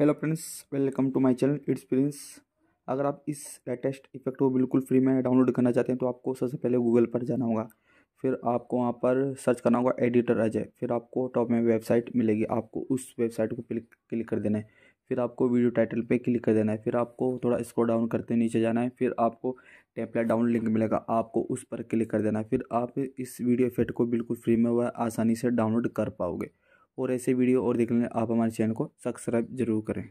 hello friends welcome to my channel it's Prince अगर आप इस लेटेस्ट इफेक्ट को बिल्कुल फ्री में डाउनलोड करना चाहते हैं तो आपको सबसे पहले गूगल पर जाना होगा फिर आपको वहाँ पर सर्च करना होगा एडिटर अजय फिर आपको टॉप में वेबसाइट मिलेगी आपको उस वेबसाइट को क्लिक कर देना है फिर आपको वीडियो टाइटल पर क्लिक कर देना है फिर आपको थोड़ा स्क्रो डाउन करते नीचे जाना है फिर आपको टेपलेट डाउन लिंक मिलेगा आपको उस पर क्लिक कर देना है फिर आप इस वीडियो इफेक्ट को बिल्कुल फ्री में वह आसानी से डाउनलोड कर पाओगे और ऐसे वीडियो और देखने आप हमारे चैनल को सब्सक्राइब जरूर करें